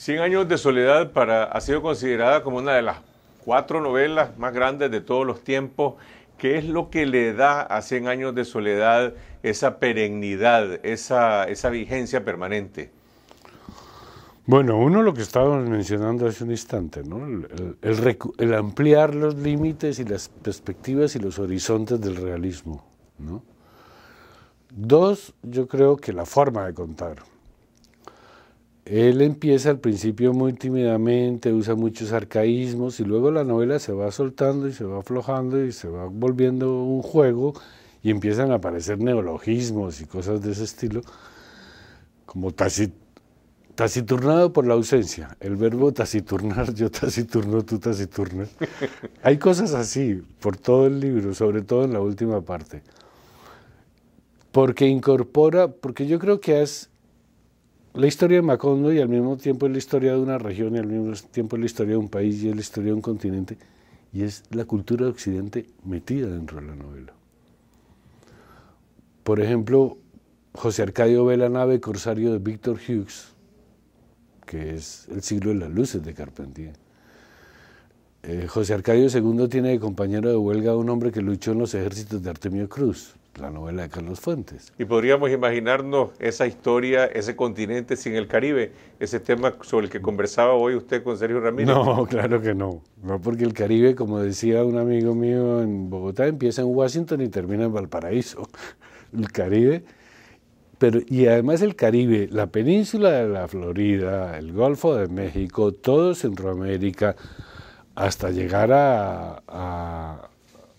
Cien años de soledad ha sido considerada como una de las cuatro novelas más grandes de todos los tiempos. ¿Qué es lo que le da a Cien años de soledad esa perennidad, esa, vigencia permanente? Bueno, uno lo que estábamos mencionando hace un instante, ¿no? el, el ampliar los límites y las perspectivas y los horizontes del realismo. ¿no? Dos, yo creo que la forma de contar. Él empieza al principio muy tímidamente, usa muchos arcaísmos y luego la novela se va soltando y se va aflojando y se va volviendo un juego y empiezan a aparecer neologismos y cosas de ese estilo, como taciturnado por la ausencia. El verbo taciturnar, yo taciturno, tú taciturnas. Hay cosas así por todo el libro, sobre todo en la última parte. Porque incorpora, porque yo creo que es la historia de Macondo y al mismo tiempo es la historia de una región y al mismo tiempo la historia de un país y la historia de un continente y es la cultura de Occidente metida dentro de la novela. Por ejemplo, José Arcadio ve la nave corsario de Victor Hughes, que es el siglo de las luces de Carpentier. Eh, José Arcadio II tiene de compañero de huelga a un hombre que luchó en los ejércitos de Artemio Cruz la novela de Carlos Fuentes. Y podríamos imaginarnos esa historia, ese continente sin el Caribe, ese tema sobre el que conversaba hoy usted con Sergio Ramírez. No, claro que no. No porque el Caribe, como decía un amigo mío en Bogotá, empieza en Washington y termina en Valparaíso. El Caribe. Pero, y además el Caribe, la península de la Florida, el Golfo de México, todo Centroamérica, hasta llegar a,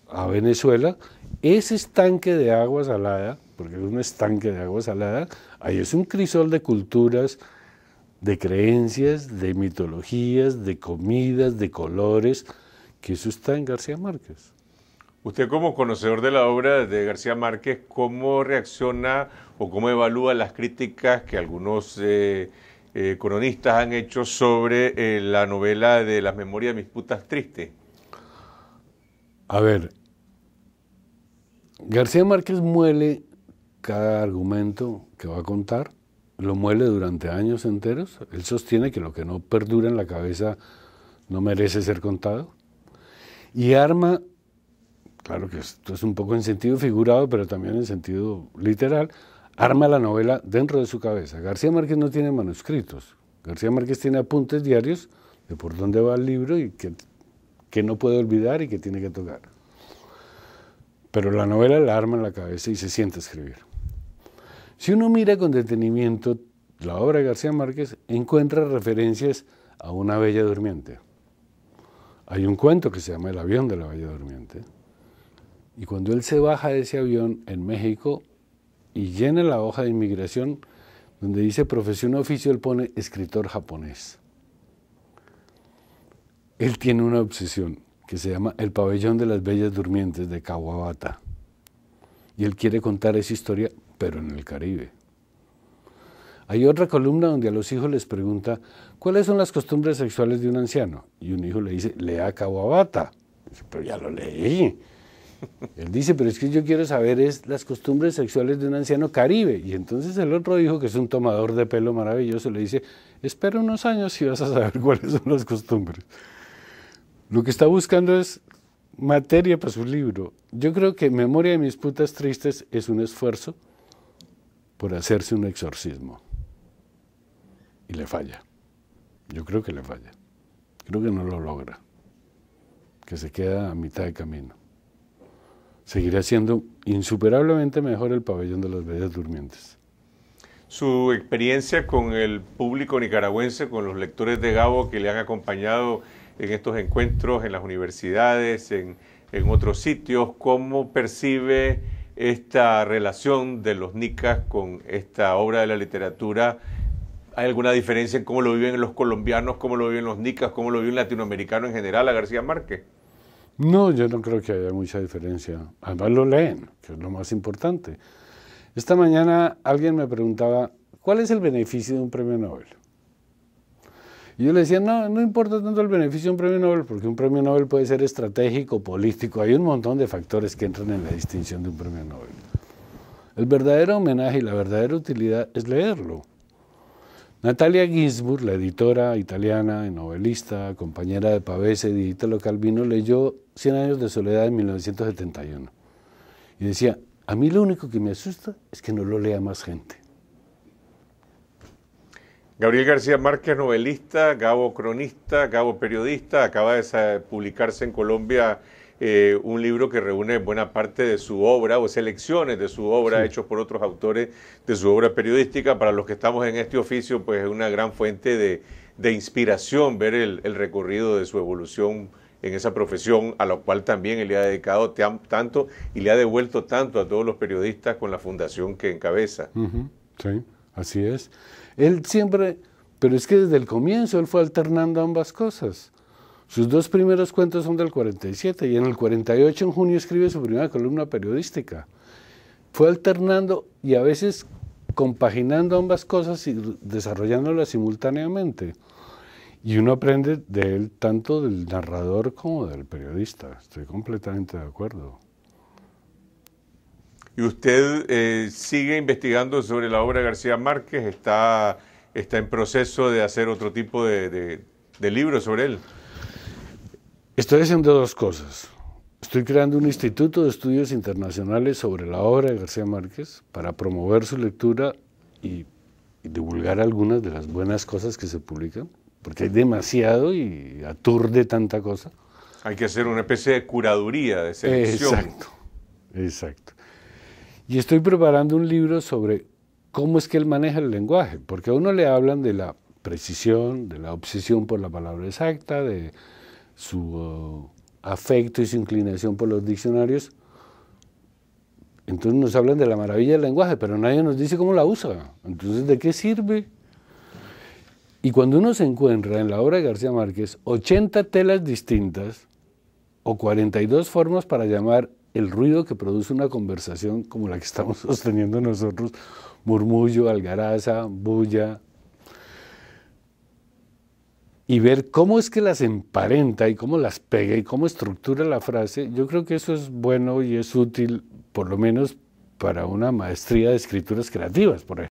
a Venezuela, ese estanque de agua salada, porque es un estanque de agua salada, ahí es un crisol de culturas, de creencias, de mitologías, de comidas, de colores, que eso está en García Márquez. Usted como conocedor de la obra de García Márquez, ¿cómo reacciona o cómo evalúa las críticas que algunos eh, eh, cronistas han hecho sobre eh, la novela de Las Memorias de Mis Putas Tristes? A ver, García Márquez muele cada argumento que va a contar, lo muele durante años enteros. Él sostiene que lo que no perdura en la cabeza no merece ser contado. Y arma, claro que esto es un poco en sentido figurado, pero también en sentido literal, arma la novela dentro de su cabeza. García Márquez no tiene manuscritos. García Márquez tiene apuntes diarios de por dónde va el libro y que, que no puede olvidar y que tiene que tocar. Pero la novela la arma en la cabeza y se siente a escribir. Si uno mira con detenimiento la obra de García Márquez, encuentra referencias a una bella durmiente. Hay un cuento que se llama El avión de la bella durmiente. Y cuando él se baja de ese avión en México y llena la hoja de inmigración, donde dice profesión oficio, él pone escritor japonés. Él tiene una obsesión que se llama El Pabellón de las Bellas Durmientes de Cahuabata. Y él quiere contar esa historia, pero en el Caribe. Hay otra columna donde a los hijos les pregunta, ¿cuáles son las costumbres sexuales de un anciano? Y un hijo le dice, lea Cahuabata. Pero ya lo leí. Él dice, pero es que yo quiero saber es las costumbres sexuales de un anciano caribe. Y entonces el otro hijo, que es un tomador de pelo maravilloso, le dice, espera unos años y vas a saber cuáles son las costumbres. Lo que está buscando es materia para su libro. Yo creo que Memoria de mis putas tristes es un esfuerzo por hacerse un exorcismo. Y le falla. Yo creo que le falla. Creo que no lo logra. Que se queda a mitad de camino. Seguirá siendo insuperablemente mejor el pabellón de las bellas durmientes. Su experiencia con el público nicaragüense, con los lectores de Gabo que le han acompañado en estos encuentros, en las universidades, en, en otros sitios, cómo percibe esta relación de los nicas con esta obra de la literatura. ¿Hay alguna diferencia en cómo lo viven los colombianos, cómo lo viven los nicas, cómo lo viven latinoamericanos en general a García Márquez? No, yo no creo que haya mucha diferencia. Además lo leen, que es lo más importante. Esta mañana alguien me preguntaba, ¿cuál es el beneficio de un premio Nobel? Y yo le decía, no, no importa tanto el beneficio de un premio Nobel, porque un premio Nobel puede ser estratégico, político, hay un montón de factores que entran en la distinción de un premio Nobel. El verdadero homenaje y la verdadera utilidad es leerlo. Natalia Ginsburg, la editora italiana, novelista, compañera de Pavese, de Italo Calvino, leyó Cien años de soledad en 1971. Y decía, a mí lo único que me asusta es que no lo lea más gente. Gabriel García Márquez, novelista, Gabo cronista, Gabo periodista, acaba de publicarse en Colombia eh, un libro que reúne buena parte de su obra o selecciones de su obra hechos por otros autores de su obra periodística. Para los que estamos en este oficio, pues es una gran fuente de, inspiración ver el, recorrido de su evolución en esa profesión a la cual también él le ha dedicado tanto y le ha devuelto tanto a todos los periodistas con la fundación que encabeza. Sí. Así es. Él siempre, pero es que desde el comienzo él fue alternando ambas cosas. Sus dos primeros cuentos son del 47 y en el 48 en junio escribe su primera columna periodística. Fue alternando y a veces compaginando ambas cosas y desarrollándolas simultáneamente. Y uno aprende de él tanto del narrador como del periodista. Estoy completamente de acuerdo. Y usted eh, sigue investigando sobre la obra de García Márquez, está, está en proceso de hacer otro tipo de, de, sobre él. Estoy haciendo dos cosas. Estoy creando un instituto de estudios internacionales sobre la obra de García Márquez para promover su lectura y, y divulgar algunas de las buenas cosas que se publican, porque hay demasiado y aturde tanta cosa. Hay que hacer una especie de curaduría, de selección. Exacto, exacto. Y estoy preparando un libro sobre cómo es que él maneja el lenguaje, porque a uno le hablan de la precisión, de la obsesión por la palabra exacta, de su uh, afecto y su inclinación por los diccionarios. Entonces nos hablan de la maravilla del lenguaje, pero nadie nos dice cómo la usa. Entonces, ¿de qué sirve? Y cuando uno se encuentra en la obra de García Márquez 80 telas distintas o 42 formas para llamar el ruido que produce una conversación como la que estamos sosteniendo nosotros, murmullo, algaraza, bulla, y ver cómo es que las emparenta y cómo las pega y cómo estructura la frase, yo creo que eso es bueno y es útil, por lo menos para una maestría de escrituras creativas, por ejemplo